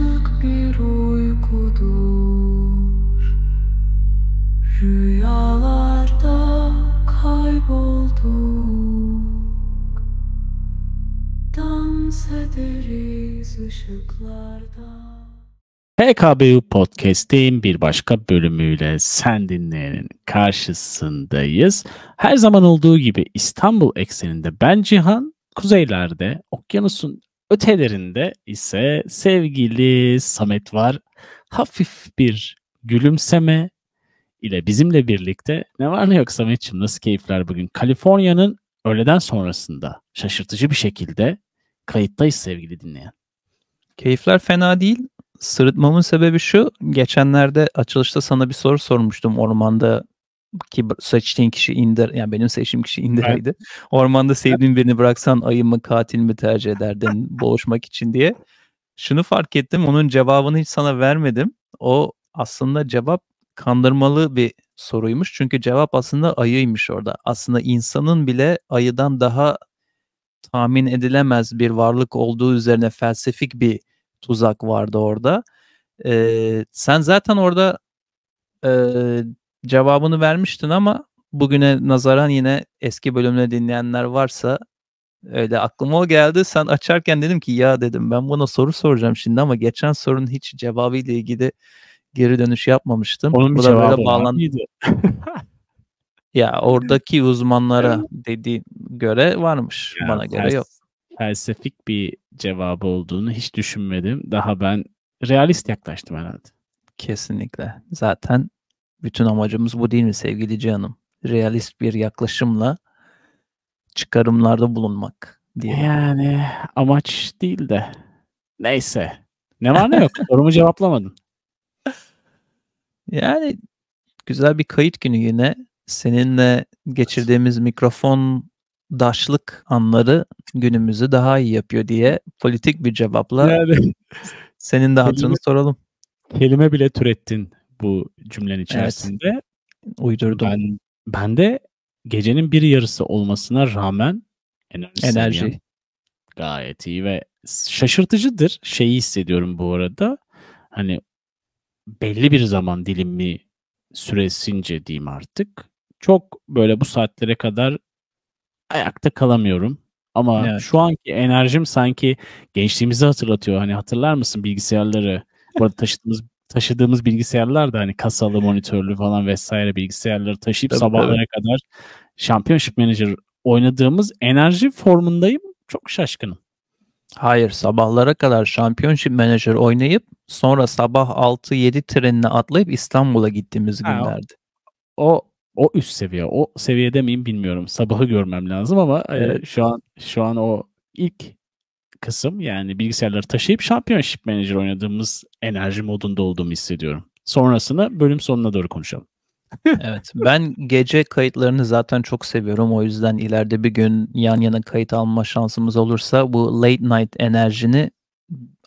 aşık bir uykudur Rüyalarda kaybolduk Dans ederiz ışıklarda PKBU Podcast'in bir başka bölümüyle sen dinleyenin karşısındayız. Her zaman olduğu gibi İstanbul ekseninde ben Cihan, kuzeylerde, okyanusun Ötelerinde ise sevgili Samet var. Hafif bir gülümseme ile bizimle birlikte ne var ne yok Samet'ciğim nasıl keyifler bugün? Kaliforniya'nın öğleden sonrasında şaşırtıcı bir şekilde kayıttayız sevgili dinleyen. Keyifler fena değil. Sırıtmamın sebebi şu. Geçenlerde açılışta sana bir soru sormuştum ormanda ki seçtiğin kişi indir yani benim seçtiğim kişi indireydi. Ormanda sevdiğin birini bıraksan ayı mı katil mi tercih ederdin boğuşmak için diye. Şunu fark ettim onun cevabını hiç sana vermedim. O aslında cevap kandırmalı bir soruymuş. Çünkü cevap aslında ayıymış orada. Aslında insanın bile ayıdan daha tahmin edilemez bir varlık olduğu üzerine felsefik bir tuzak vardı orada. Ee, sen zaten orada e, cevabını vermiştin ama bugüne nazaran yine eski bölümleri dinleyenler varsa öyle aklıma o geldi. Sen açarken dedim ki ya dedim ben buna soru soracağım şimdi ama geçen sorunun hiç cevabı ilgili geri dönüş yapmamıştım. Onun bir cevabı böyle bağlan... ya oradaki uzmanlara dediği göre varmış. Ya, Bana göre yok. Felsefik bir cevabı olduğunu hiç düşünmedim. Daha ben realist yaklaştım herhalde. Kesinlikle. Zaten bütün amacımız bu değil mi sevgili canım? Realist bir yaklaşımla çıkarımlarda bulunmak diye. Yani amaç değil de. Neyse. Ne var ne yok. Sorumu cevaplamadın. Yani güzel bir kayıt günü yine. Seninle geçirdiğimiz mikrofon daşlık anları günümüzü daha iyi yapıyor diye politik bir cevapla yani. senin de hatırını kelime, soralım. Kelime bile türettin bu cümlenin içerisinde. Evet. Uydurdum. Ben, ben de gecenin bir yarısı olmasına rağmen enerji, enerji. gayet iyi ve şaşırtıcıdır. Şeyi hissediyorum bu arada. Hani belli bir zaman dilimi süresince diyeyim artık. Çok böyle bu saatlere kadar ayakta kalamıyorum. Ama evet. şu anki enerjim sanki gençliğimizi hatırlatıyor. Hani hatırlar mısın bilgisayarları? burada taşıdığımız taşıdığımız bilgisayarlar da hani kasalı, monitörlü falan vesaire bilgisayarları taşıyıp tabii, sabahlara tabii. kadar Championship Manager oynadığımız enerji formundayım. Çok şaşkınım. Hayır sabahlara kadar Championship Manager oynayıp sonra sabah 6-7 trenine atlayıp İstanbul'a gittiğimiz ha, günlerdi. O o üst seviye. O seviyede miyim bilmiyorum. Sabahı görmem lazım ama e, evet. e, şu an şu an o ilk kısım yani bilgisayarları taşıyıp Championship Manager oynadığımız enerji modunda olduğumu hissediyorum. Sonrasını bölüm sonuna doğru konuşalım. evet ben gece kayıtlarını zaten çok seviyorum o yüzden ileride bir gün yan yana kayıt alma şansımız olursa bu late night enerjini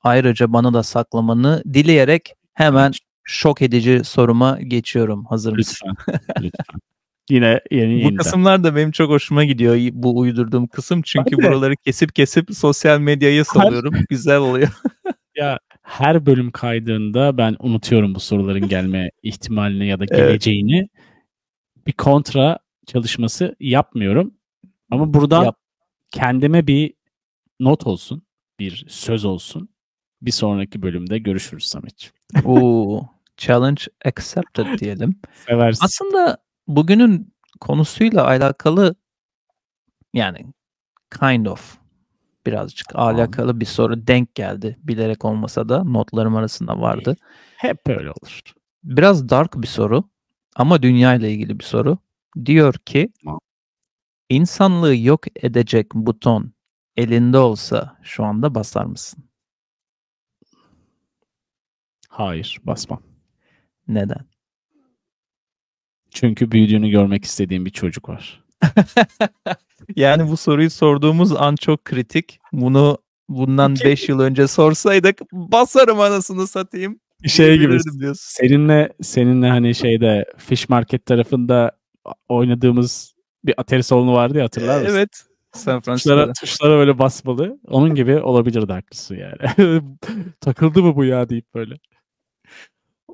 ayrıca bana da saklamanı dileyerek hemen şok edici soruma geçiyorum. Hazır mısın? Lütfen. Lütfen. Yine yeni Bu kısımlar da benim çok hoşuma gidiyor bu uydurduğum kısım. Çünkü buraları kesip kesip sosyal medyaya salıyorum. Her... Güzel oluyor. ya her bölüm kaydığında ben unutuyorum bu soruların gelme ihtimalini ya da geleceğini. Evet. Bir kontra çalışması yapmıyorum. Ama burada Yap. kendime bir not olsun, bir söz olsun. Bir sonraki bölümde görüşürüz Samet. Oo, challenge accepted diyelim. Seversin. Aslında bugünün konusuyla alakalı yani kind of birazcık alakalı bir soru denk geldi. Bilerek olmasa da notlarım arasında vardı. Hep böyle olur. Biraz dark bir soru ama dünya ile ilgili bir soru. Diyor ki insanlığı yok edecek buton elinde olsa şu anda basar mısın? Hayır, basmam. Neden? Çünkü büyüdüğünü görmek istediğim bir çocuk var. yani bu soruyu sorduğumuz an çok kritik. Bunu bundan 5 yıl önce sorsaydık basarım anasını satayım. Şey gibi diyorsun. seninle seninle hani şeyde Fish Market tarafında oynadığımız bir Atari salonu vardı ya hatırlar mısın? Evet. San Francisco'da. Tuşlara, tuşlara böyle basmalı. Onun gibi olabilirdi haklısın yani. Takıldı mı bu ya deyip böyle.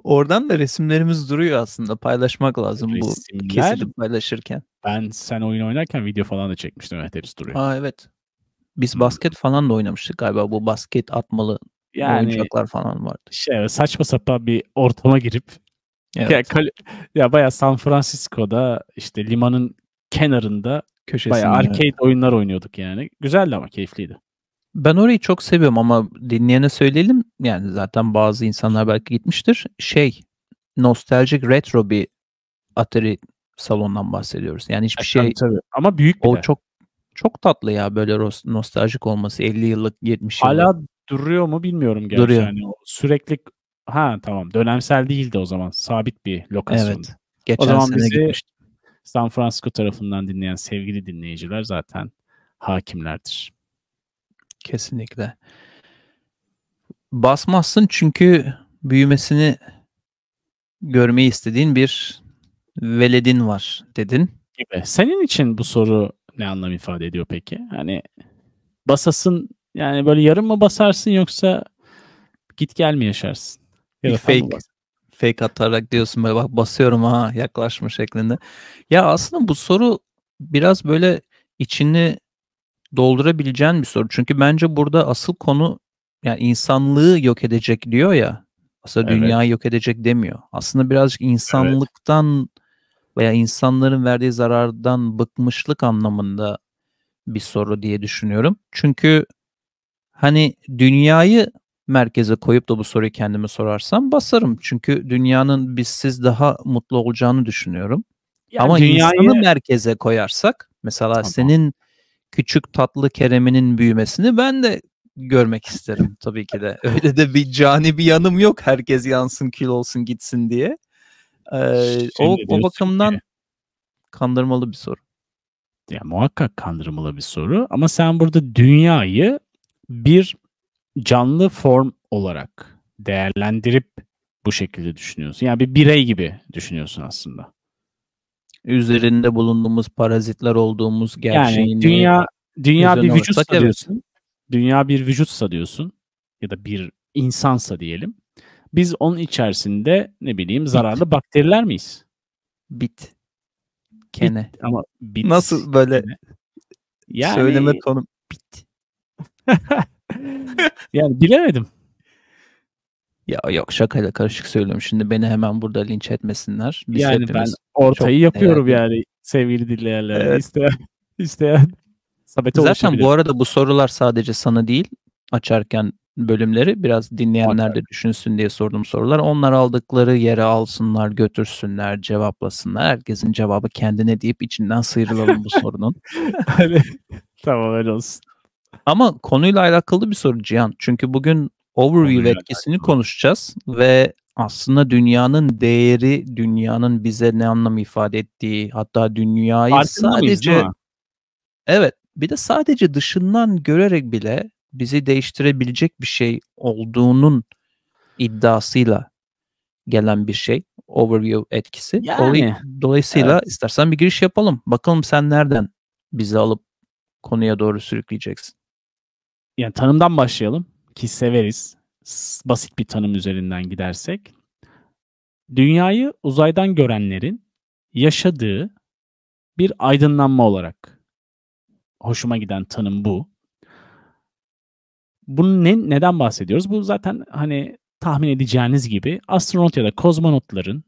Oradan da resimlerimiz duruyor aslında. Paylaşmak lazım Resimler, bu kesilip paylaşırken. Ben sen oyun oynarken video falan da çekmiştim. Evet hepsi duruyor. Aa evet. Biz basket falan da oynamıştık galiba. Bu basket atmalı yani, oyuncaklar falan vardı. Şey saçma sapan bir ortama girip evet. ya, kal- ya bayağı San Francisco'da işte limanın kenarında Köşesinde. bayağı arcade oyunlar oynuyorduk yani. Güzeldi ama keyifliydi. Ben orayı çok seviyorum ama dinleyene söyleyelim. Yani zaten bazı insanlar belki gitmiştir. Şey, nostaljik retro bir Atari salondan bahsediyoruz. Yani hiçbir e, şey... tabii. Ama büyük bir O de. çok çok tatlı ya böyle nostaljik olması 50 yıllık 70 yıllık. Hala duruyor mu bilmiyorum gerçi. Duruyor. Yani sürekli ha tamam dönemsel değildi o zaman sabit bir lokasyon. Evet. Geçen o zaman sene bizi gitmiştim. San Francisco tarafından dinleyen sevgili dinleyiciler zaten hakimlerdir. Kesinlikle. Basmazsın çünkü büyümesini görmeyi istediğin bir veledin var dedin. Gibi. Senin için bu soru ne anlam ifade ediyor peki? Hani basasın yani böyle yarım mı basarsın yoksa git gel mi yaşarsın? Ya bir fake fake atarak diyorsun böyle bak basıyorum ha yaklaşma şeklinde. Ya aslında bu soru biraz böyle içini doldurabileceğin bir soru. Çünkü bence burada asıl konu yani insanlığı yok edecek diyor ya. Aslında evet. dünyayı yok edecek demiyor. Aslında birazcık insanlıktan evet. veya insanların verdiği zarardan bıkmışlık anlamında bir soru diye düşünüyorum. Çünkü hani dünyayı merkeze koyup da bu soruyu kendime sorarsam basarım. Çünkü dünyanın bizsiz daha mutlu olacağını düşünüyorum. Yani Ama dünyayı... insanı merkeze koyarsak mesela tamam. senin küçük tatlı Kerem'inin büyümesini ben de görmek isterim tabii ki de. Öyle de bir cani bir yanım yok herkes yansın kül olsun gitsin diye. Ee, o, o bakımdan ki. kandırmalı bir soru. Ya muhakkak kandırmalı bir soru ama sen burada dünyayı bir canlı form olarak değerlendirip bu şekilde düşünüyorsun. Yani bir birey gibi düşünüyorsun aslında üzerinde bulunduğumuz parazitler olduğumuz gerçeğini... Yani dünya dünya bir vücutsa diyorsun. Dünya bir vücutsa diyorsun ya da bir insansa diyelim. Biz onun içerisinde ne bileyim zararlı bit. bakteriler miyiz? Bit. Kene. Bit, ama bit. Nasıl böyle yani... söyleme tonu bit. yani bilemedim. Ya yok şakayla karışık söylüyorum. Şimdi beni hemen burada linç etmesinler. Biz yani ben Ortayı Çok, yapıyorum evet. yani sevgili dinleyenler. Evet. İsteyen, isteyen Sabete Zaten bu arada bu sorular sadece sana değil açarken bölümleri biraz dinleyenler de düşünsün diye sordum sorular. Onlar aldıkları yere alsınlar, götürsünler, cevaplasınlar. Herkesin cevabı kendine deyip içinden sıyrılalım bu sorunun. tamam öyle olsun. Ama konuyla alakalı bir soru Cihan. Çünkü bugün overview konuyla etkisini konuşacağız ve aslında dünyanın değeri, dünyanın bize ne anlam ifade ettiği, hatta dünyayı Farkında sadece Evet, bir de sadece dışından görerek bile bizi değiştirebilecek bir şey olduğunun iddiasıyla gelen bir şey. Overview etkisi. Yani, Dolayısıyla evet. istersen bir giriş yapalım. Bakalım sen nereden bizi alıp konuya doğru sürükleyeceksin. Yani tanımdan başlayalım ki severiz basit bir tanım üzerinden gidersek dünyayı uzaydan görenlerin yaşadığı bir aydınlanma olarak hoşuma giden tanım bu. Bunu ne, neden bahsediyoruz? Bu zaten hani tahmin edeceğiniz gibi astronot ya da kozmonotların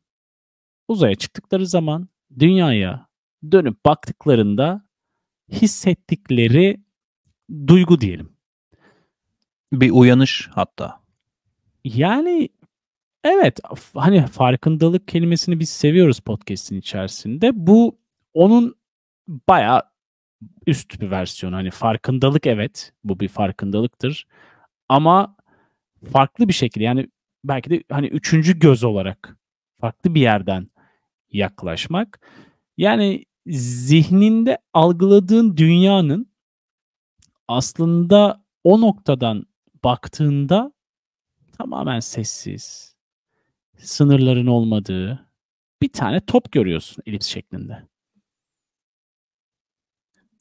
uzaya çıktıkları zaman dünyaya dönüp baktıklarında hissettikleri duygu diyelim. Bir uyanış hatta. Yani evet hani farkındalık kelimesini biz seviyoruz podcast'in içerisinde. Bu onun baya üst bir versiyonu. Hani farkındalık evet bu bir farkındalıktır. Ama farklı bir şekilde yani belki de hani üçüncü göz olarak farklı bir yerden yaklaşmak. Yani zihninde algıladığın dünyanın aslında o noktadan baktığında tamamen sessiz, sınırların olmadığı bir tane top görüyorsun elips şeklinde.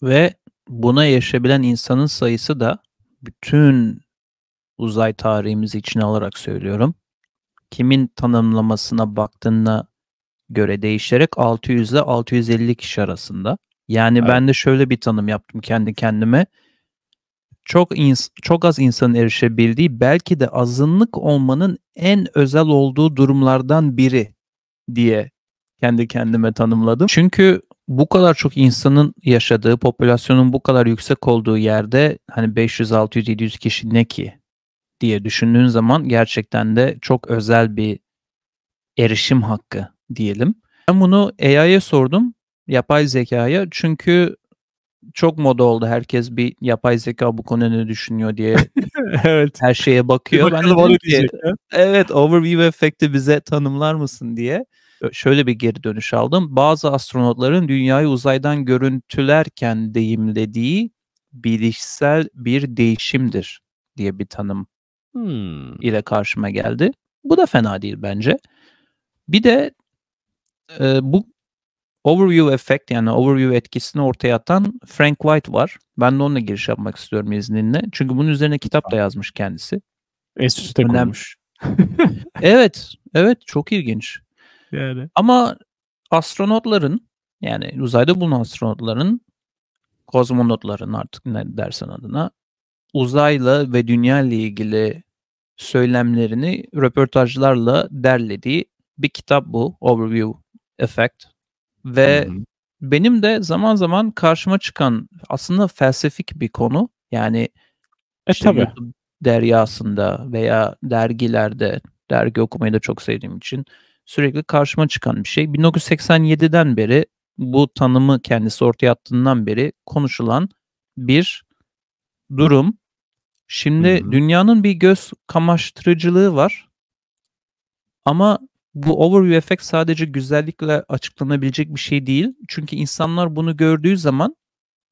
Ve buna yaşayabilen insanın sayısı da bütün uzay tarihimizi içine alarak söylüyorum. Kimin tanımlamasına baktığına göre değişerek 600 ile 650 kişi arasında. Yani evet. ben de şöyle bir tanım yaptım kendi kendime çok ins- çok az insanın erişebildiği belki de azınlık olmanın en özel olduğu durumlardan biri diye kendi kendime tanımladım. Çünkü bu kadar çok insanın yaşadığı, popülasyonun bu kadar yüksek olduğu yerde hani 500, 600, 700 kişi ne ki diye düşündüğün zaman gerçekten de çok özel bir erişim hakkı diyelim. Ben bunu AI'ye sordum, yapay zekaya. Çünkü çok moda oldu. Herkes bir yapay zeka bu konuda ne düşünüyor diye evet. her şeye bakıyor. Ben de ki, ya. evet overview efekti bize tanımlar mısın diye şöyle bir geri dönüş aldım. Bazı astronotların dünyayı uzaydan görüntülerken deyimlediği bilişsel bir değişimdir diye bir tanım hmm. ile karşıma geldi. Bu da fena değil bence. Bir de e, bu overview effect yani overview etkisini ortaya atan Frank White var. Ben de onunla giriş yapmak istiyorum izninle. Çünkü bunun üzerine kitap da yazmış kendisi. Enstitüte kurmuş. evet, evet çok ilginç. Yani. Ama astronotların yani uzayda bulunan astronotların kozmonotların artık ne dersen adına uzayla ve dünya ile ilgili söylemlerini röportajlarla derlediği bir kitap bu. Overview Effect ve Hı-hı. benim de zaman zaman karşıma çıkan aslında felsefik bir konu. Yani e, işte tabii. deryasında veya dergilerde, dergi okumayı da çok sevdiğim için sürekli karşıma çıkan bir şey. 1987'den beri bu tanımı kendisi ortaya attığından beri konuşulan bir durum. Şimdi Hı-hı. dünyanın bir göz kamaştırıcılığı var. Ama bu overview efekt sadece güzellikle açıklanabilecek bir şey değil. Çünkü insanlar bunu gördüğü zaman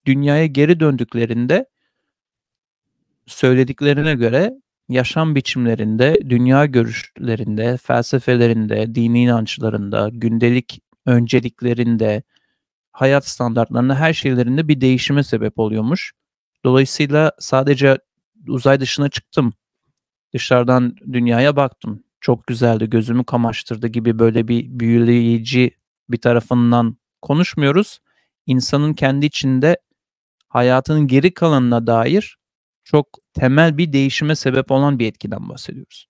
dünyaya geri döndüklerinde söylediklerine göre yaşam biçimlerinde, dünya görüşlerinde, felsefelerinde, dini inançlarında, gündelik önceliklerinde, hayat standartlarında her şeylerinde bir değişime sebep oluyormuş. Dolayısıyla sadece uzay dışına çıktım, dışarıdan dünyaya baktım, çok güzeldi, gözümü kamaştırdı gibi böyle bir büyüleyici bir tarafından konuşmuyoruz. İnsanın kendi içinde hayatının geri kalanına dair çok temel bir değişime sebep olan bir etkiden bahsediyoruz.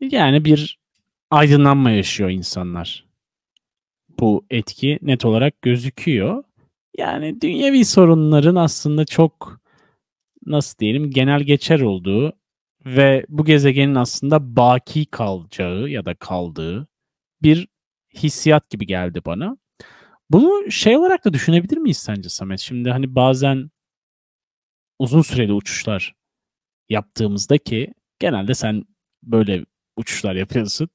Yani bir aydınlanma yaşıyor insanlar. Bu etki net olarak gözüküyor. Yani dünyevi sorunların aslında çok nasıl diyelim genel geçer olduğu ve bu gezegenin aslında baki kalacağı ya da kaldığı bir hissiyat gibi geldi bana. Bunu şey olarak da düşünebilir miyiz sence Samet? Şimdi hani bazen uzun süreli uçuşlar yaptığımızda ki genelde sen böyle uçuşlar yapıyorsun.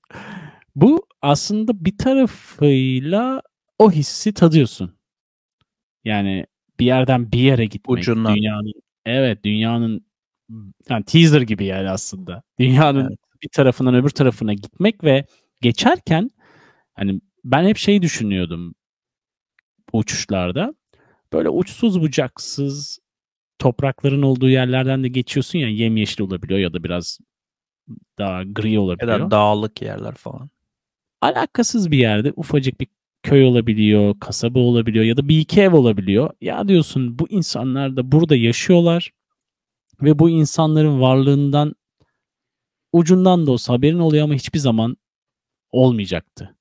Bu aslında bir tarafıyla o hissi tadıyorsun. Yani bir yerden bir yere gitmek. Ucundan. Dünyanın, evet dünyanın yani teaser gibi yani aslında. Dünyanın evet. bir tarafından öbür tarafına gitmek ve geçerken hani ben hep şey düşünüyordum uçuşlarda. Böyle uçsuz bucaksız toprakların olduğu yerlerden de geçiyorsun ya yemyeşil olabiliyor ya da biraz daha gri olabiliyor. Ya da dağlık yerler falan. Alakasız bir yerde ufacık bir köy olabiliyor, kasaba olabiliyor ya da bir iki ev olabiliyor. Ya diyorsun bu insanlar da burada yaşıyorlar ve bu insanların varlığından ucundan da olsa haberin oluyor ama hiçbir zaman olmayacaktı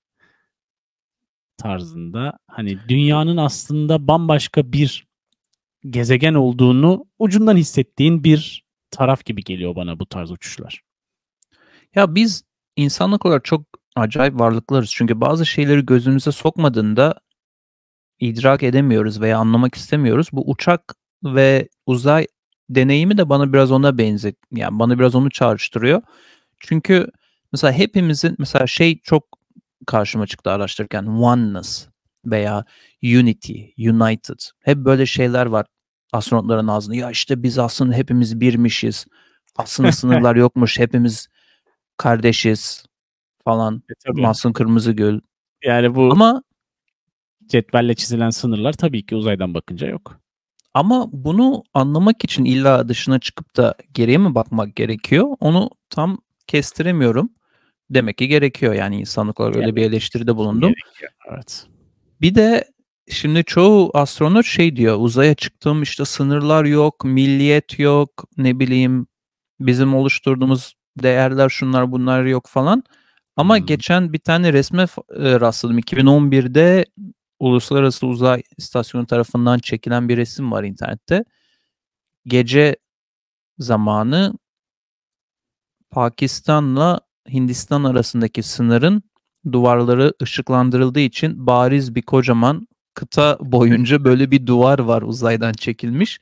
tarzında hani dünyanın aslında bambaşka bir gezegen olduğunu ucundan hissettiğin bir taraf gibi geliyor bana bu tarz uçuşlar. Ya biz insanlık olarak çok acayip varlıklarız. Çünkü bazı şeyleri gözümüze sokmadığında idrak edemiyoruz veya anlamak istemiyoruz. Bu uçak ve uzay deneyimi de bana biraz ona benzet yani bana biraz onu çağrıştırıyor. Çünkü mesela hepimizin mesela şey çok karşıma çıktı araştırırken oneness veya unity, united. Hep böyle şeyler var astronotların ağzında. Ya işte biz aslında hepimiz birmişiz. Aslında sınırlar yokmuş. Hepimiz kardeşiz falan. E, tabii. Kırmızı Gül. Yani bu Ama cetvelle çizilen sınırlar tabii ki uzaydan bakınca yok. Ama bunu anlamak için illa dışına çıkıp da geriye mi bakmak gerekiyor? Onu tam kestiremiyorum. Demek ki gerekiyor yani insanlık olarak öyle bir eleştiride bulundum. evet. Bir de şimdi çoğu astronot şey diyor uzaya çıktım işte sınırlar yok, milliyet yok, ne bileyim bizim oluşturduğumuz değerler şunlar bunlar yok falan. Ama hmm. geçen bir tane resme e, rastladım 2011'de Uluslararası Uzay İstasyonu tarafından çekilen bir resim var internette. Gece zamanı Pakistan'la Hindistan arasındaki sınırın duvarları ışıklandırıldığı için bariz bir kocaman kıta boyunca böyle bir duvar var uzaydan çekilmiş.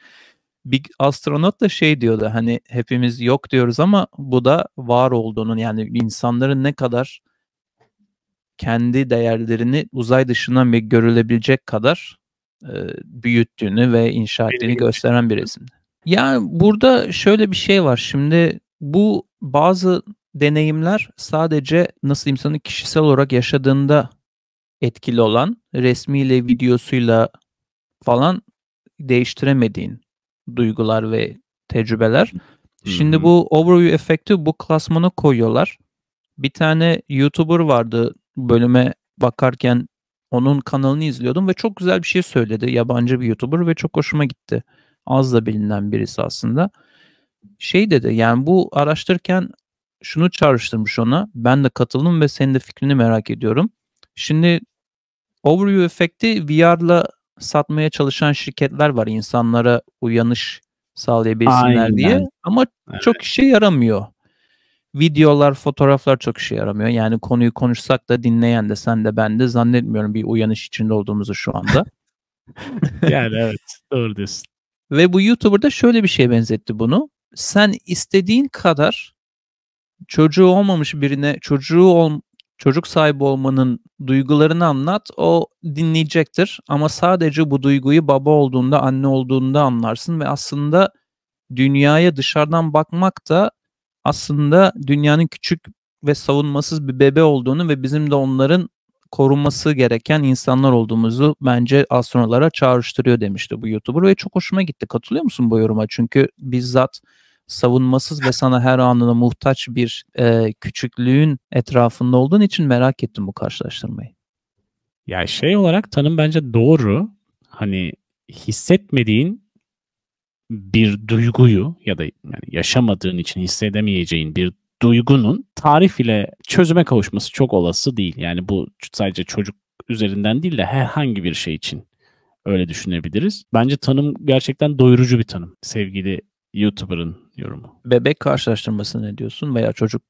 Bir astronot da şey diyordu hani hepimiz yok diyoruz ama bu da var olduğunun yani insanların ne kadar kendi değerlerini uzay dışına bir görülebilecek kadar e, büyüttüğünü ve inşa ettiğini gösteren bir resim. Yani burada şöyle bir şey var. Şimdi bu bazı deneyimler sadece nasıl insanın kişisel olarak yaşadığında etkili olan resmiyle, videosuyla falan değiştiremediğin duygular ve tecrübeler. Şimdi bu overview efekti bu klasmana koyuyorlar. Bir tane YouTuber vardı bölüme bakarken onun kanalını izliyordum ve çok güzel bir şey söyledi. Yabancı bir YouTuber ve çok hoşuma gitti. Az da bilinen birisi aslında. Şey dedi yani bu araştırırken şunu çağrıştırmış ona. Ben de katıldım ve senin de fikrini merak ediyorum. Şimdi overview efekti VR'la satmaya çalışan şirketler var insanlara uyanış sağlayabilsinler Aynen. diye. Ama evet. çok işe yaramıyor videolar, fotoğraflar çok işe yaramıyor. Yani konuyu konuşsak da dinleyen de sen de ben de zannetmiyorum bir uyanış içinde olduğumuzu şu anda. yani evet doğru diyorsun. Ve bu YouTuber da şöyle bir şeye benzetti bunu. Sen istediğin kadar çocuğu olmamış birine çocuğu ol, çocuk sahibi olmanın duygularını anlat. O dinleyecektir ama sadece bu duyguyu baba olduğunda, anne olduğunda anlarsın ve aslında dünyaya dışarıdan bakmak da aslında dünyanın küçük ve savunmasız bir bebe olduğunu ve bizim de onların korunması gereken insanlar olduğumuzu bence astronolara çağrıştırıyor demişti bu YouTuber ve çok hoşuma gitti. Katılıyor musun bu yoruma? Çünkü bizzat savunmasız ve sana her anına muhtaç bir e, küçüklüğün etrafında olduğun için merak ettim bu karşılaştırmayı. Ya şey olarak tanım bence doğru. Hani hissetmediğin bir duyguyu ya da yani yaşamadığın için hissedemeyeceğin bir duygunun tarif ile çözüme kavuşması çok olası değil. Yani bu sadece çocuk üzerinden değil de herhangi bir şey için öyle düşünebiliriz. Bence tanım gerçekten doyurucu bir tanım. Sevgili YouTuber'ın yorumu. Bebek karşılaştırması ne diyorsun veya çocuk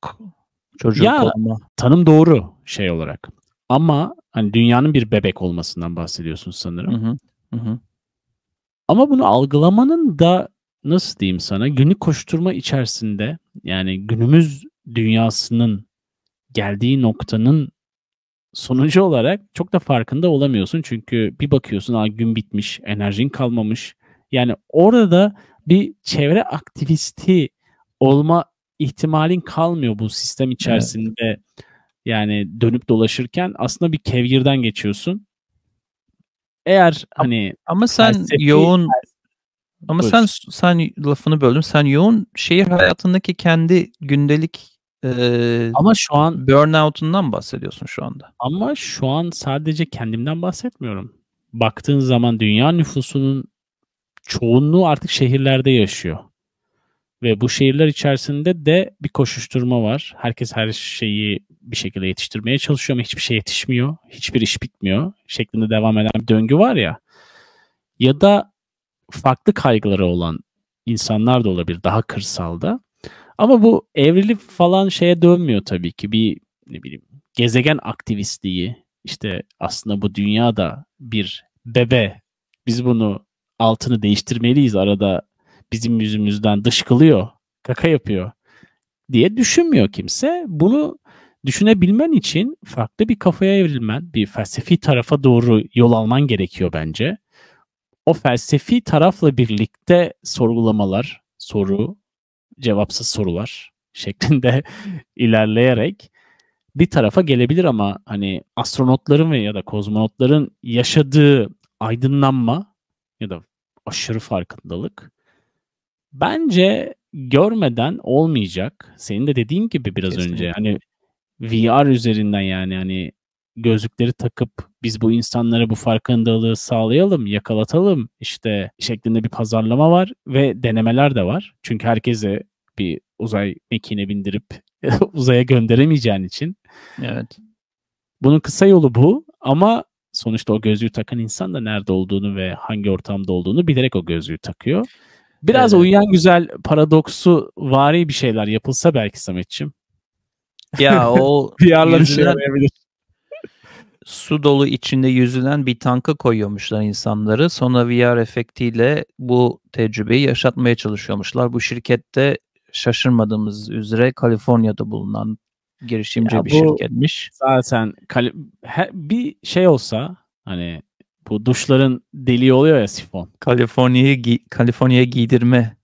çocuk ya, olma? Tanım doğru şey olarak. Ama hani dünyanın bir bebek olmasından bahsediyorsun sanırım. Hı hı. Hı ama bunu algılamanın da nasıl diyeyim sana günlük koşturma içerisinde yani günümüz dünyasının geldiği noktanın sonucu olarak çok da farkında olamıyorsun. Çünkü bir bakıyorsun Aa, gün bitmiş, enerjin kalmamış. Yani orada bir çevre aktivisti olma ihtimalin kalmıyor bu sistem içerisinde. Evet. Yani dönüp dolaşırken aslında bir kevgirden geçiyorsun eğer hani ama sen felsefi, yoğun ama Buyur. sen sen lafını böldüm. Sen yoğun şehir hayatındaki kendi gündelik e, ama şu an burnout'undan bahsediyorsun şu anda. Ama şu an sadece kendimden bahsetmiyorum. Baktığın zaman dünya nüfusunun çoğunluğu artık şehirlerde yaşıyor. Ve bu şehirler içerisinde de bir koşuşturma var. Herkes her şeyi bir şekilde yetiştirmeye çalışıyorum ama hiçbir şey yetişmiyor. Hiçbir iş bitmiyor şeklinde devam eden bir döngü var ya. Ya da farklı kaygıları olan insanlar da olabilir daha kırsalda. Ama bu evlilik falan şeye dönmüyor tabii ki. Bir ne bileyim gezegen aktivistliği işte aslında bu dünyada bir bebe. Biz bunu altını değiştirmeliyiz arada bizim yüzümüzden dışkılıyor, kaka yapıyor diye düşünmüyor kimse. Bunu düşünebilmen için farklı bir kafaya evrilmen, bir felsefi tarafa doğru yol alman gerekiyor bence. O felsefi tarafla birlikte sorgulamalar, soru, cevapsız sorular şeklinde ilerleyerek bir tarafa gelebilir ama hani astronotların ve ya da kozmonotların yaşadığı aydınlanma ya da aşırı farkındalık bence görmeden olmayacak. Senin de dediğin gibi biraz Kesinlikle. önce hani VR üzerinden yani hani gözlükleri takıp biz bu insanlara bu farkındalığı sağlayalım, yakalatalım işte şeklinde bir pazarlama var ve denemeler de var. Çünkü herkese bir uzay mekiğine bindirip uzaya gönderemeyeceğin için. Evet. Bunun kısa yolu bu ama sonuçta o gözlüğü takan insan da nerede olduğunu ve hangi ortamda olduğunu bilerek o gözlüğü takıyor. Biraz evet. uyuyan güzel paradoksu vari bir şeyler yapılsa belki Sametçim. Ya o PR'lar şey Su dolu içinde yüzülen bir tanka koyuyormuşlar insanları. Sonra VR efektiyle bu tecrübeyi yaşatmaya çalışıyormuşlar. Bu şirkette şaşırmadığımız üzere Kaliforniya'da bulunan girişimci ya bir şirketmiş. Zaten kal- he, bir şey olsa hani bu duşların deliği oluyor ya sifon. Kaliforniya'yı gi- Kaliforniya'ya giydirme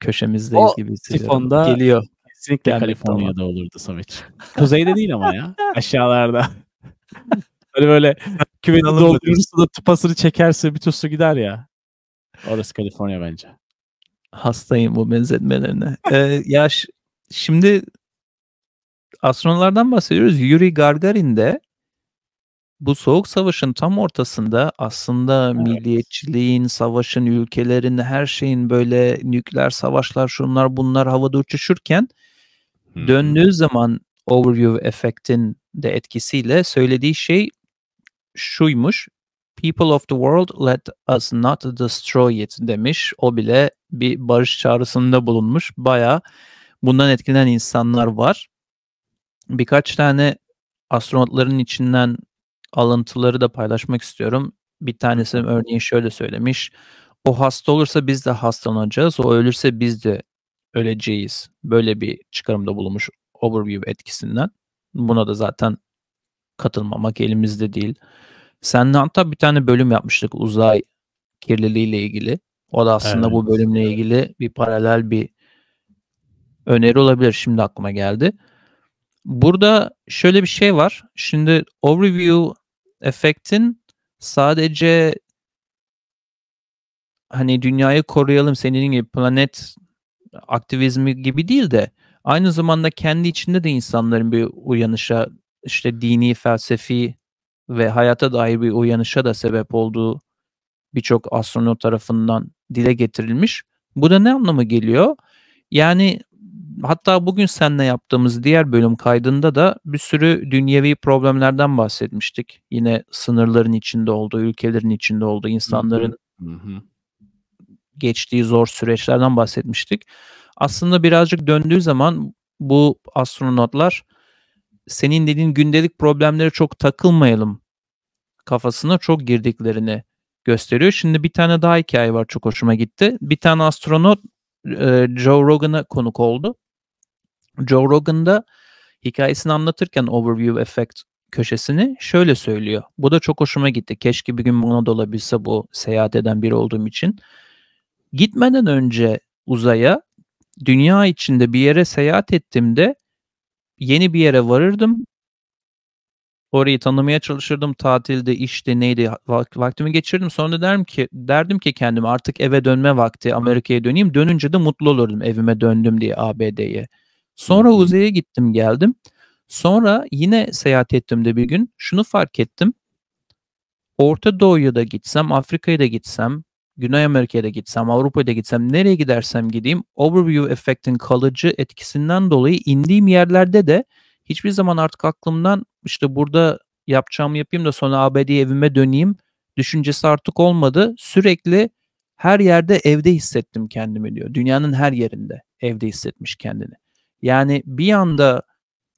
köşemizdeyiz o gibi hissediyorum. Sifonda geliyor. Kesinlikle Kaliforniya'da tamam. olurdu Samet. Kuzeyde değil ama ya. Aşağılarda. hani böyle küveti doldurursa da tıpasını çekerse bütün su gider ya. Orası Kaliforniya bence. Hastayım bu benzetmelerine. ee, ya şimdi astronomlardan bahsediyoruz. Yuri Gagarin de bu soğuk savaşın tam ortasında aslında evet. milliyetçiliğin, savaşın, ülkelerin, her şeyin böyle nükleer savaşlar, şunlar bunlar havada uçuşurken Hmm. Döndüğü zaman overview efektin de etkisiyle söylediği şey şuymuş. People of the world let us not destroy it demiş. O bile bir barış çağrısında bulunmuş. Baya bundan etkilenen insanlar var. Birkaç tane astronotların içinden alıntıları da paylaşmak istiyorum. Bir tanesi örneğin şöyle söylemiş. O hasta olursa biz de hastalanacağız. O ölürse biz de öleceğiz. Böyle bir çıkarımda bulunmuş overview etkisinden. Buna da zaten katılmamak elimizde değil. Seninle hatta bir tane bölüm yapmıştık uzay kirliliğiyle ilgili. O da aslında evet. bu bölümle ilgili bir paralel bir öneri olabilir. Şimdi aklıma geldi. Burada şöyle bir şey var. Şimdi overview efektin sadece hani dünyayı koruyalım senin gibi planet aktivizmi gibi değil de aynı zamanda kendi içinde de insanların bir uyanışa işte dini, felsefi ve hayata dair bir uyanışa da sebep olduğu birçok astronot tarafından dile getirilmiş. Bu da ne anlama geliyor? Yani hatta bugün seninle yaptığımız diğer bölüm kaydında da bir sürü dünyevi problemlerden bahsetmiştik. Yine sınırların içinde olduğu, ülkelerin içinde olduğu, insanların hı hı geçtiği zor süreçlerden bahsetmiştik. Aslında birazcık döndüğü zaman bu astronotlar senin dediğin gündelik problemlere çok takılmayalım kafasına çok girdiklerini gösteriyor. Şimdi bir tane daha hikaye var çok hoşuma gitti. Bir tane astronot e, Joe Rogan'a konuk oldu. Joe Rogan'da hikayesini anlatırken Overview Effect köşesini şöyle söylüyor. Bu da çok hoşuma gitti. Keşke bir gün buna dolabilse bu seyahat eden biri olduğum için gitmeden önce uzaya dünya içinde bir yere seyahat ettiğimde yeni bir yere varırdım. Orayı tanımaya çalışırdım. Tatilde, işte neydi vaktimi geçirdim. Sonra derim ki derdim ki kendime artık eve dönme vakti. Amerika'ya döneyim. Dönünce de mutlu olurdum evime döndüm diye ABD'ye. Sonra uzaya gittim, geldim. Sonra yine seyahat ettim de bir gün şunu fark ettim. Orta Doğu'ya da gitsem, Afrika'ya da gitsem, Güney Amerika'ya da gitsem, Avrupa'ya da gitsem, nereye gidersem gideyim overview effect'in kalıcı etkisinden dolayı indiğim yerlerde de hiçbir zaman artık aklımdan işte burada yapacağımı yapayım da sonra ABD'ye evime döneyim düşüncesi artık olmadı. Sürekli her yerde evde hissettim kendimi diyor. Dünyanın her yerinde evde hissetmiş kendini. Yani bir anda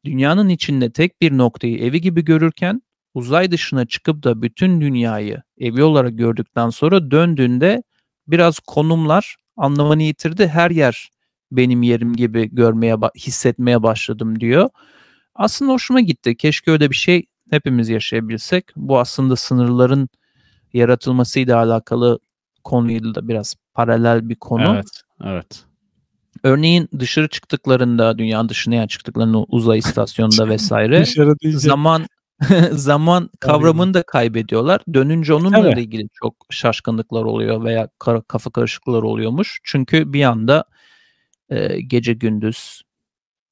dünyanın içinde tek bir noktayı evi gibi görürken uzay dışına çıkıp da bütün dünyayı evi olarak gördükten sonra döndüğünde biraz konumlar anlamını yitirdi. Her yer benim yerim gibi görmeye hissetmeye başladım diyor. Aslında hoşuma gitti. Keşke öyle bir şey hepimiz yaşayabilsek. Bu aslında sınırların yaratılmasıyla alakalı konuyla da biraz paralel bir konu. Evet, evet. Örneğin dışarı çıktıklarında, dünya dışına yani çıktıklarında uzay istasyonunda vesaire zaman zaman kavramını da kaybediyorlar. Dönünce e, onunla Tabii. ilgili çok şaşkınlıklar oluyor veya kafa karışıklıklar oluyormuş. Çünkü bir anda e, gece gündüz,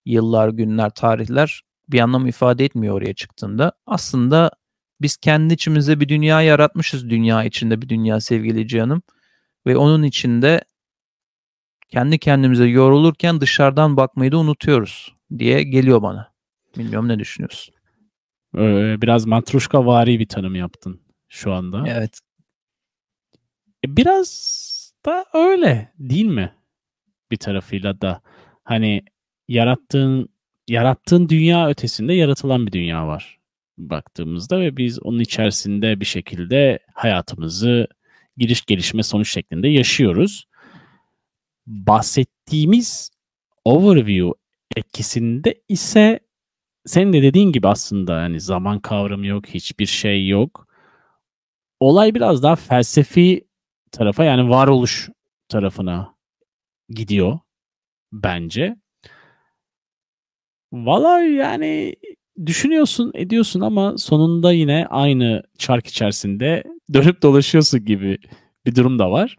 yıllar, günler, tarihler bir anlam ifade etmiyor oraya çıktığında. Aslında biz kendi içimizde bir dünya yaratmışız dünya içinde bir dünya sevgili canım Ve onun içinde kendi kendimize yorulurken dışarıdan bakmayı da unutuyoruz diye geliyor bana. Bilmiyorum ne düşünüyorsun? biraz matruşka vari bir tanım yaptın şu anda. Evet. E, biraz da öyle değil mi? Bir tarafıyla da hani yarattığın yarattığın dünya ötesinde yaratılan bir dünya var baktığımızda ve biz onun içerisinde bir şekilde hayatımızı giriş gelişme sonuç şeklinde yaşıyoruz. Bahsettiğimiz overview etkisinde ise senin de dediğin gibi aslında hani zaman kavramı yok, hiçbir şey yok. Olay biraz daha felsefi tarafa yani varoluş tarafına gidiyor bence. Valla yani düşünüyorsun ediyorsun ama sonunda yine aynı çark içerisinde dönüp dolaşıyorsun gibi bir durum da var.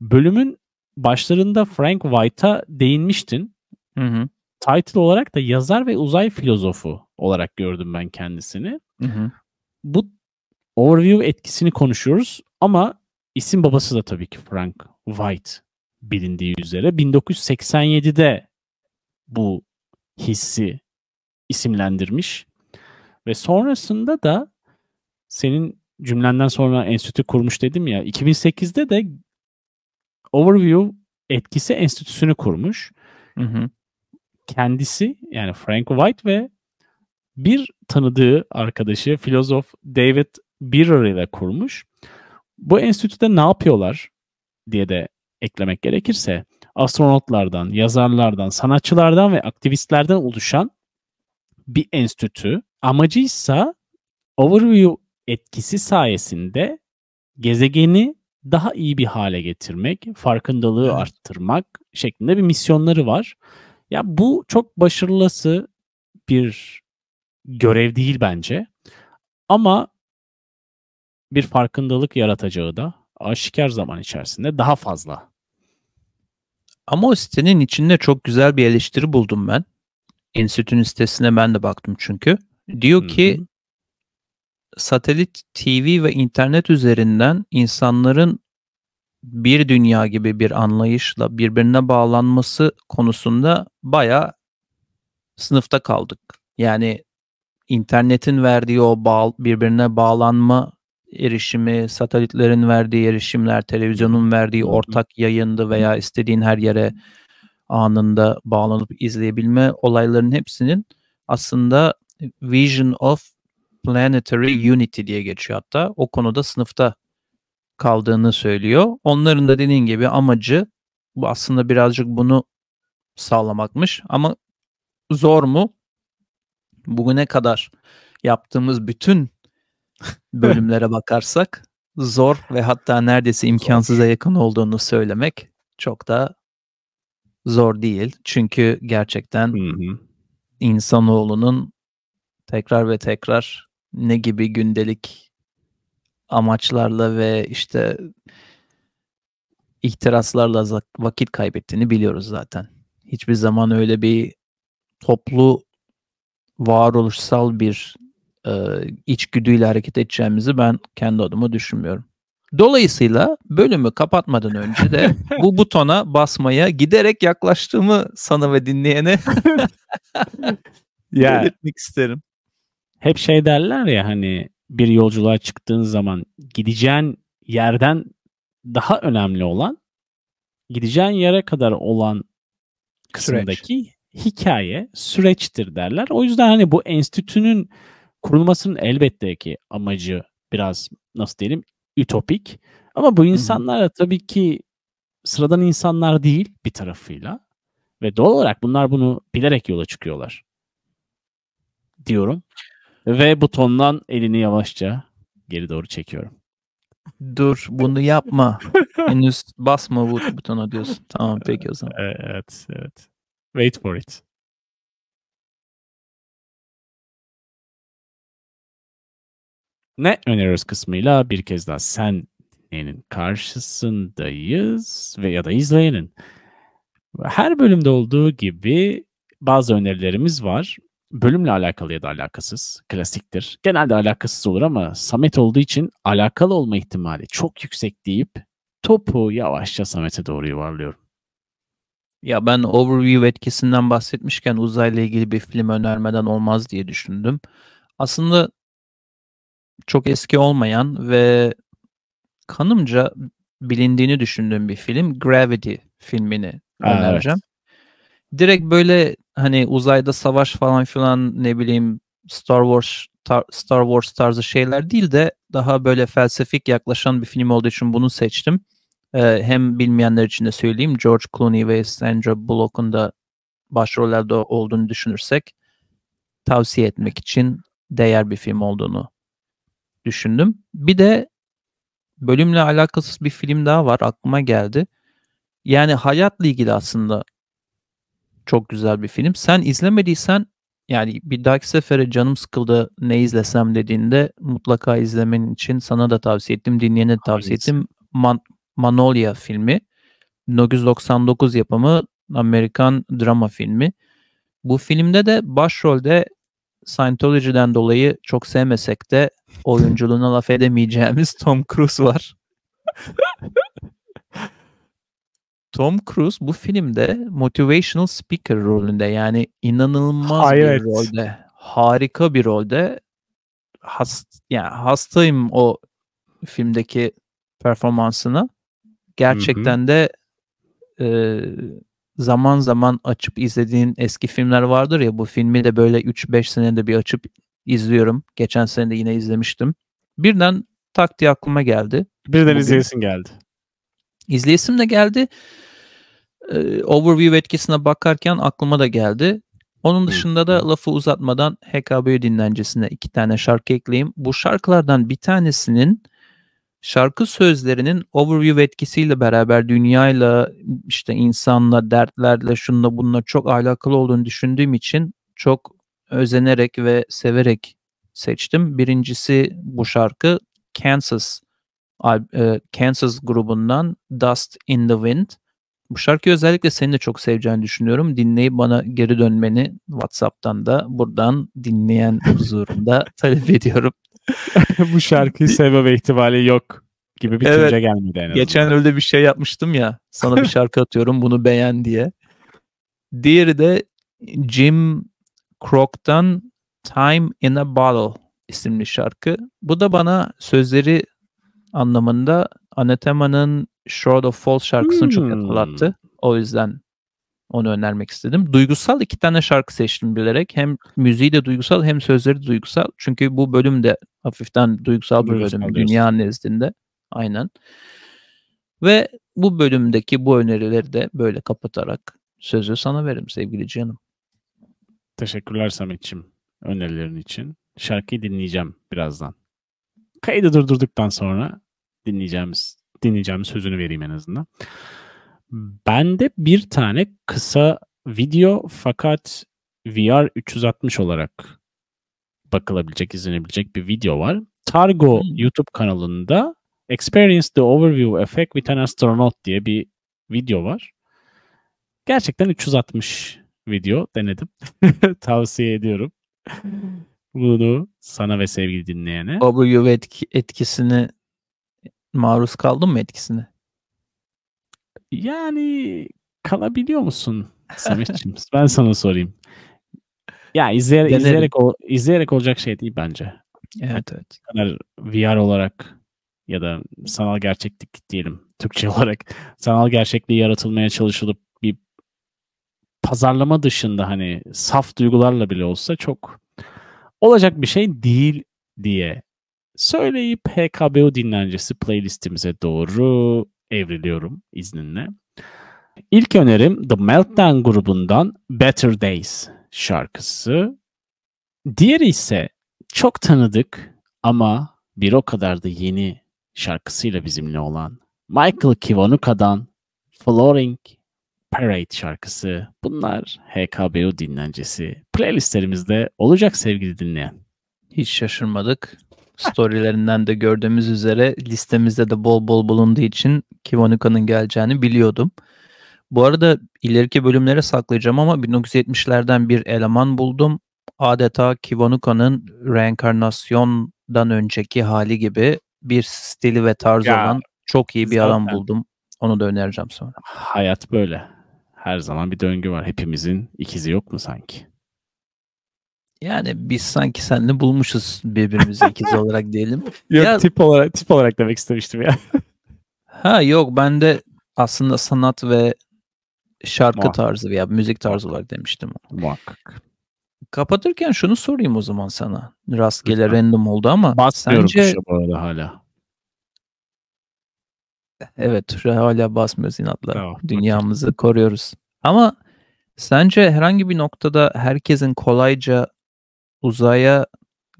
Bölümün başlarında Frank White'a değinmiştin. Hı hı title olarak da yazar ve uzay filozofu olarak gördüm ben kendisini. Hı hı. Bu overview etkisini konuşuyoruz ama isim babası da tabii ki Frank White bilindiği üzere 1987'de bu hissi isimlendirmiş ve sonrasında da senin cümlenden sonra enstitü kurmuş dedim ya 2008'de de Overview etkisi enstitüsünü kurmuş. Hı hı kendisi yani Frank White ve bir tanıdığı arkadaşı filozof David Birer ile kurmuş. Bu enstitüde ne yapıyorlar diye de eklemek gerekirse astronotlardan, yazarlardan, sanatçılardan ve aktivistlerden oluşan bir enstitü amacıysa overview etkisi sayesinde gezegeni daha iyi bir hale getirmek, farkındalığı evet. arttırmak şeklinde bir misyonları var. Ya bu çok başarılısı bir görev değil bence. Ama bir farkındalık yaratacağı da aşikar zaman içerisinde daha fazla. Ama o sitenin içinde çok güzel bir eleştiri buldum ben. Enstitünün sitesine ben de baktım çünkü. Diyor Hı-hı. ki satelit TV ve internet üzerinden insanların bir dünya gibi bir anlayışla birbirine bağlanması konusunda baya sınıfta kaldık. Yani internetin verdiği o bağ, birbirine bağlanma erişimi, satelitlerin verdiği erişimler, televizyonun verdiği ortak yayındı veya istediğin her yere anında bağlanıp izleyebilme olayların hepsinin aslında Vision of Planetary Unity diye geçiyor hatta. O konuda sınıfta kaldığını söylüyor. Onların da dediğin gibi amacı bu aslında birazcık bunu sağlamakmış ama zor mu? Bugüne kadar yaptığımız bütün bölümlere bakarsak zor ve hatta neredeyse imkansıza yakın olduğunu söylemek çok da zor değil. Çünkü gerçekten hı hı. insanoğlunun tekrar ve tekrar ne gibi gündelik amaçlarla ve işte ihtiraslarla vakit kaybettiğini biliyoruz zaten. Hiçbir zaman öyle bir toplu varoluşsal bir e, içgüdüyle hareket edeceğimizi ben kendi adıma düşünmüyorum. Dolayısıyla bölümü kapatmadan önce de bu butona basmaya giderek yaklaştığımı sana ve dinleyene ya, belirtmek isterim. Hep şey derler ya hani bir yolculuğa çıktığın zaman gideceğin yerden daha önemli olan gideceğin yere kadar olan kısmındaki Süreç. hikaye süreçtir derler. O yüzden hani bu enstitünün kurulmasının elbette ki amacı biraz nasıl diyelim ütopik. Ama bu insanlar da tabii ki sıradan insanlar değil bir tarafıyla. Ve doğal olarak bunlar bunu bilerek yola çıkıyorlar. Diyorum. V butonundan elini yavaşça geri doğru çekiyorum. Dur bunu yapma. Henüz basma bu butona diyorsun. Tamam peki o zaman. Evet evet. Wait for it. Ne öneriyoruz kısmıyla bir kez daha sen dinleyenin karşısındayız ve ya da izleyenin. Her bölümde olduğu gibi bazı önerilerimiz var bölümle alakalı ya da alakasız klasiktir. Genelde alakasız olur ama Samet olduğu için alakalı olma ihtimali çok yüksek deyip topu yavaşça Samet'e doğru yuvarlıyorum. Ya ben overview etkisinden bahsetmişken uzayla ilgili bir film önermeden olmaz diye düşündüm. Aslında çok eski olmayan ve kanımca bilindiğini düşündüğüm bir film Gravity filmini Aa, önereceğim. Evet. Direkt böyle hani uzayda savaş falan filan ne bileyim Star Wars tar- Star Wars tarzı şeyler değil de daha böyle felsefik yaklaşan bir film olduğu için bunu seçtim. Ee, hem bilmeyenler için de söyleyeyim George Clooney ve Sandra Bullock'un da başrollerde olduğunu düşünürsek tavsiye etmek için değer bir film olduğunu düşündüm. Bir de bölümle alakasız bir film daha var aklıma geldi. Yani hayatla ilgili aslında çok güzel bir film. Sen izlemediysen yani bir dahaki sefere canım sıkıldı ne izlesem dediğinde mutlaka izlemen için sana da tavsiye ettim. Dinleyene de tavsiye ettim. Man Manolya filmi. 1999 yapımı Amerikan drama filmi. Bu filmde de başrolde Scientology'den dolayı çok sevmesek de oyunculuğuna laf edemeyeceğimiz Tom Cruise var. Tom Cruise bu filmde motivational speaker rolünde yani inanılmaz Hayır. bir rolde. Harika bir rolde. Hast, yani hastayım o filmdeki performansına. Gerçekten Hı-hı. de e, zaman zaman açıp izlediğin eski filmler vardır ya bu filmi de böyle 3-5 senede bir açıp izliyorum. Geçen sene de yine izlemiştim. Birden tak diye aklıma geldi. Birden Bugün. izleyesin geldi. İzleyesim de geldi. Ee, overview etkisine bakarken aklıma da geldi. Onun dışında da lafı uzatmadan HKB dinlencesine iki tane şarkı ekleyeyim. Bu şarkılardan bir tanesinin şarkı sözlerinin overview etkisiyle beraber dünyayla işte insanla dertlerle şunla bununla çok alakalı olduğunu düşündüğüm için çok özenerek ve severek seçtim. Birincisi bu şarkı Kansas e, Kansas grubundan Dust in the Wind. Bu şarkıyı özellikle seni de çok seveceğini düşünüyorum. Dinleyip bana geri dönmeni WhatsApp'tan da buradan dinleyen huzurunda talep ediyorum. Bu şarkıyı sebebi ihtimali yok gibi bir evet. gelmedi en Geçen öyle bir şey yapmıştım ya. Sana bir şarkı atıyorum bunu beğen diye. Diğeri de Jim Croc'tan Time in a Bottle isimli şarkı. Bu da bana sözleri anlamında Anathema'nın Shroud of Falls şarkısını hmm. çok hatırlattı. O yüzden onu önermek istedim. Duygusal iki tane şarkı seçtim bilerek. Hem müziği de duygusal hem sözleri de duygusal. Çünkü bu bölüm de hafiften duygusal bir bölüm. Dünya nezdinde. Aynen. Ve bu bölümdeki bu önerileri de böyle kapatarak sözü sana veririm sevgili canım. Teşekkürler Samet'ciğim önerilerin için. Şarkıyı dinleyeceğim birazdan. Kaydı durdurduktan sonra dinleyeceğimiz dinleyeceğimiz sözünü vereyim en azından. Ben de bir tane kısa video fakat VR 360 olarak bakılabilecek, izlenebilecek bir video var. Targo hmm. YouTube kanalında Experience the Overview Effect with an Astronaut diye bir video var. Gerçekten 360 video denedim. Tavsiye ediyorum. Hmm. Bunu sana ve sevgili dinleyene. Overview etki, etkisini maruz kaldın mı etkisine? Yani kalabiliyor musun Samet'ciğim? ben sana sorayım. Ya izleyerek, izleyerek, izleyerek olacak şey değil bence. Evet yani evet. VR olarak ya da sanal gerçeklik diyelim Türkçe olarak sanal gerçekliği yaratılmaya çalışılıp bir pazarlama dışında hani saf duygularla bile olsa çok olacak bir şey değil diye söyleyip HKBO dinlencesi playlistimize doğru evriliyorum izninle. İlk önerim The Meltdown grubundan Better Days şarkısı. Diğeri ise çok tanıdık ama bir o kadar da yeni şarkısıyla bizimle olan Michael Kivanuka'dan Flooring Parade şarkısı. Bunlar HKBO dinlencesi. Playlistlerimizde olacak sevgili dinleyen. Hiç şaşırmadık storylerinden de gördüğümüz üzere listemizde de bol bol bulunduğu için Kiwanuca'nın geleceğini biliyordum. Bu arada ileriki bölümlere saklayacağım ama 1970'lerden bir eleman buldum. Adeta Kiwanuca'nın reenkarnasyondan önceki hali gibi bir stili ve tarzı ya, olan çok iyi bir zaten. adam buldum. Onu da önereceğim sonra. Hayat böyle. Her zaman bir döngü var. Hepimizin ikizi yok mu sanki? Yani biz sanki seninle bulmuşuz birbirimizi ikiz olarak diyelim. Yok ya, tip olarak tip olarak demek istemiştim ya. ha yok ben de aslında sanat ve şarkı Muhakkak. tarzı veya müzik tarzı olarak demiştim. Muhakkak. Kapatırken şunu sorayım o zaman sana. Rastgele Lütfen. random oldu ama Basmıyorum sence... bu arada hala. Evet hala basmıyoruz inatla. Tamam. Dünyamızı koruyoruz. Ama sence herhangi bir noktada herkesin kolayca uzaya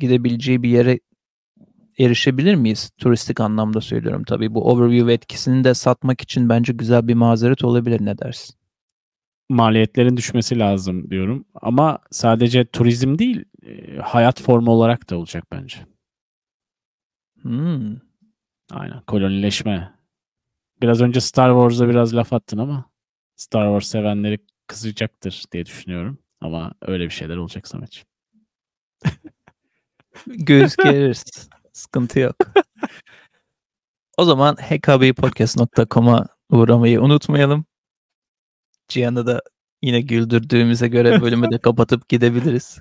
gidebileceği bir yere erişebilir miyiz? Turistik anlamda söylüyorum tabii. Bu overview etkisini de satmak için bence güzel bir mazeret olabilir ne dersin? Maliyetlerin düşmesi lazım diyorum. Ama sadece turizm değil, e, hayat formu olarak da olacak bence. Hmm. Aynen, kolonileşme. Biraz önce Star Wars'a biraz laf attın ama Star Wars sevenleri kızacaktır diye düşünüyorum. Ama öyle bir şeyler olacak Samet'ciğim. Göğüs geririz. Sıkıntı yok. O zaman hkbpodcast.com'a uğramayı unutmayalım. Cihan'ı da yine güldürdüğümüze göre bölümü de kapatıp gidebiliriz.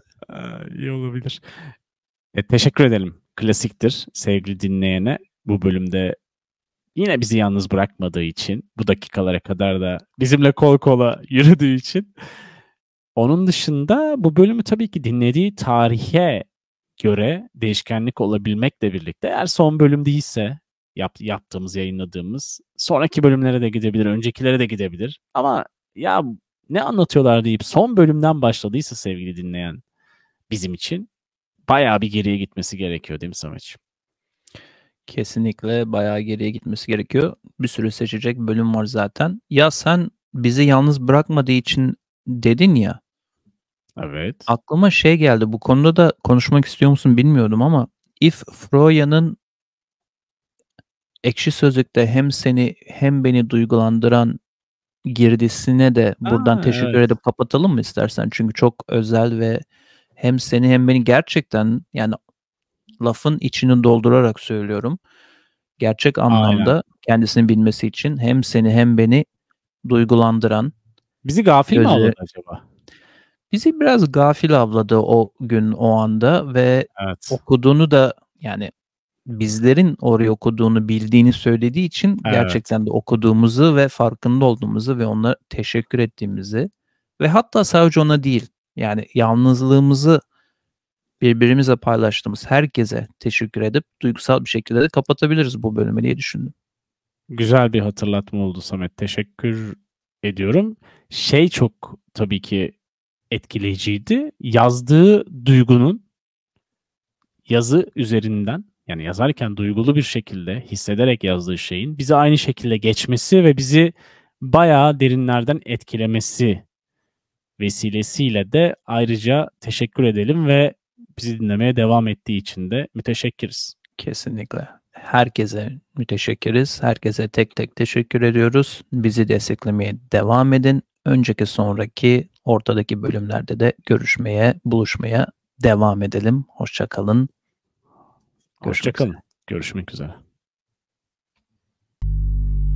İyi olabilir. E, teşekkür edelim. Klasiktir sevgili dinleyene. Bu bölümde yine bizi yalnız bırakmadığı için, bu dakikalara kadar da bizimle kol kola yürüdüğü için onun dışında bu bölümü tabii ki dinlediği tarihe göre değişkenlik olabilmekle birlikte eğer son bölüm değilse yap, yaptığımız, yayınladığımız sonraki bölümlere de gidebilir, öncekilere de gidebilir. Ama ya ne anlatıyorlar deyip son bölümden başladıysa sevgili dinleyen bizim için bayağı bir geriye gitmesi gerekiyor değil mi Samet? Kesinlikle bayağı geriye gitmesi gerekiyor. Bir sürü seçecek bölüm var zaten. Ya sen bizi yalnız bırakmadığı için dedin ya. Evet. Aklıma şey geldi. Bu konuda da konuşmak istiyor musun bilmiyordum ama If Froya'nın ekşi sözlükte hem seni hem beni duygulandıran girdisine de buradan Aa, teşekkür evet. edip kapatalım mı istersen? Çünkü çok özel ve hem seni hem beni gerçekten yani lafın içini doldurarak söylüyorum. Gerçek anlamda Aynen. kendisini bilmesi için hem seni hem beni duygulandıran. Bizi gafil gözü... mi alır acaba? bizi biraz gafil avladı o gün o anda ve evet. okuduğunu da yani bizlerin oraya okuduğunu bildiğini söylediği için evet. gerçekten de okuduğumuzu ve farkında olduğumuzu ve ona teşekkür ettiğimizi ve hatta sadece ona değil yani yalnızlığımızı birbirimize paylaştığımız herkese teşekkür edip duygusal bir şekilde de kapatabiliriz bu bölümü diye düşündüm. Güzel bir hatırlatma oldu Samet. Teşekkür ediyorum. Şey çok tabii ki etkileyiciydi. Yazdığı duygunun yazı üzerinden yani yazarken duygulu bir şekilde hissederek yazdığı şeyin bize aynı şekilde geçmesi ve bizi bayağı derinlerden etkilemesi vesilesiyle de ayrıca teşekkür edelim ve bizi dinlemeye devam ettiği için de müteşekkiriz. Kesinlikle. Herkese müteşekkiriz. Herkese tek tek teşekkür ediyoruz. Bizi desteklemeye devam edin. Önceki sonraki Ortadaki bölümlerde de görüşmeye, buluşmaya devam edelim. Hoşçakalın. Hoşçakalın. Üzere. Görüşmek üzere.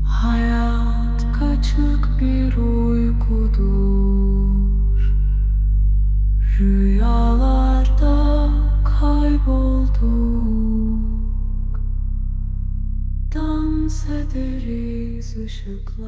Hayat kaçık bir uykudur Rüyalarda kaybolduk Dans ederiz ışıklar